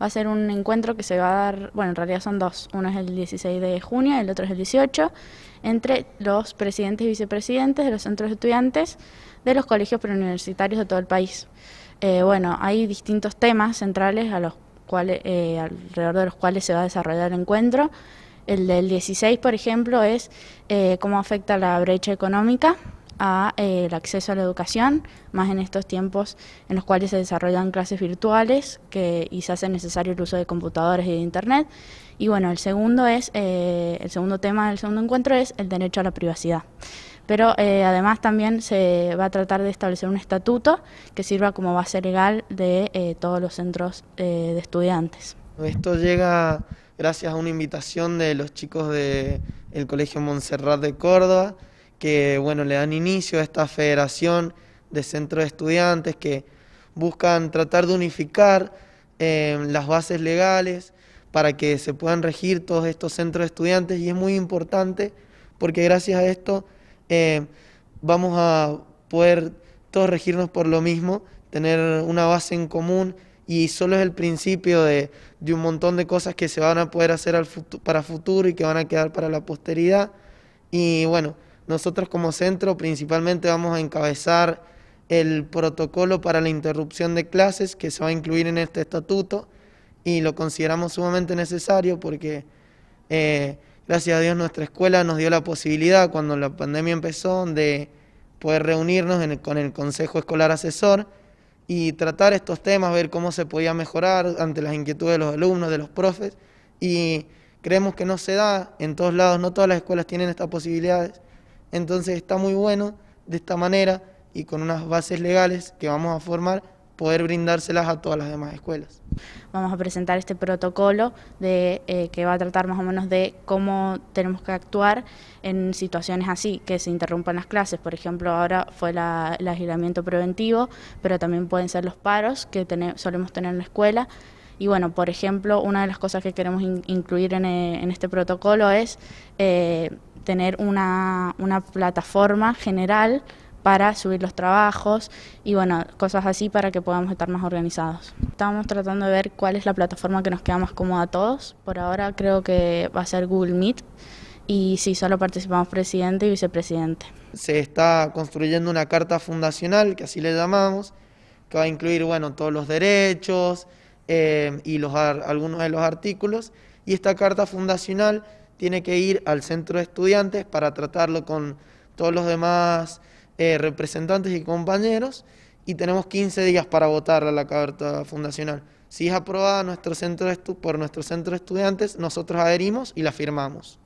Va a ser un encuentro que se va a dar, bueno, en realidad son dos, uno es el 16 de junio, y el otro es el 18, entre los presidentes y vicepresidentes de los centros de estudiantes de los colegios preuniversitarios de todo el país. Eh, bueno, hay distintos temas centrales a los cuales, eh, alrededor de los cuales se va a desarrollar el encuentro. El del 16, por ejemplo, es eh, cómo afecta la brecha económica a eh, el acceso a la educación, más en estos tiempos en los cuales se desarrollan clases virtuales que, y se hace necesario el uso de computadores y de internet. Y bueno, el segundo es eh, el segundo tema del segundo encuentro es el derecho a la privacidad. Pero eh, además también se va a tratar de establecer un estatuto que sirva como base legal de todos los centros de estudiantes. Esto llega gracias a una invitación de los chicos del el Colegio Montserrat de Córdoba que bueno, le dan inicio a esta federación de centros de estudiantes que buscan tratar de unificar em, las bases legales para que se puedan regir todos estos centros de estudiantes y es muy importante porque gracias a esto em, vamos a poder todos regirnos por lo mismo, tener una base en común y solo es el principio de, un montón de cosas que se van a poder hacer al para futuro y que van a quedar para la posteridad. Y bueno, nosotros como centro principalmente vamos a encabezar el protocolo para la interrupción de clases que se va a incluir en este estatuto y lo consideramos sumamente necesario porque eh, gracias a Dios nuestra escuela nos dio la posibilidad cuando la pandemia empezó de poder reunirnos con el Consejo Escolar Asesor y tratar estos temas, ver cómo se podía mejorar ante las inquietudes de los alumnos, de los profes y creemos que no se da en todos lados, no todas las escuelas tienen estas posibilidades entonces está muy bueno de esta manera y con unas bases legales que vamos a formar poder brindárselas a todas las demás escuelas. Vamos a presentar este protocolo de, eh, que va a tratar más o menos de cómo tenemos que actuar en situaciones así, que se interrumpan las clases. Por ejemplo, ahora fue el aislamiento preventivo, pero también pueden ser los paros que solemos tener en la escuela. Y bueno, por ejemplo, una de las cosas que queremos incluir eh, en, este protocolo es eh, tener una, plataforma general para subir los trabajos y bueno, cosas así para que podamos estar más organizados. Estábamos tratando de ver cuál es la plataforma que nos queda más cómoda a todos. Por ahora creo que va a ser Google Meet y si solo participamos presidente y vicepresidente. Se está construyendo una carta fundacional, que así le llamamos, que va a incluir, bueno, todos los derechos, Em, y los, algunos de los artículos. Y esta carta fundacional tiene que ir al centro de estudiantes para tratarlo con todos los demás eh, representantes y compañeros. Y tenemos 15 días para votar la carta fundacional. Si es aprobada nuestro centro por nuestro centro de estudiantes, nosotros adherimos y la firmamos.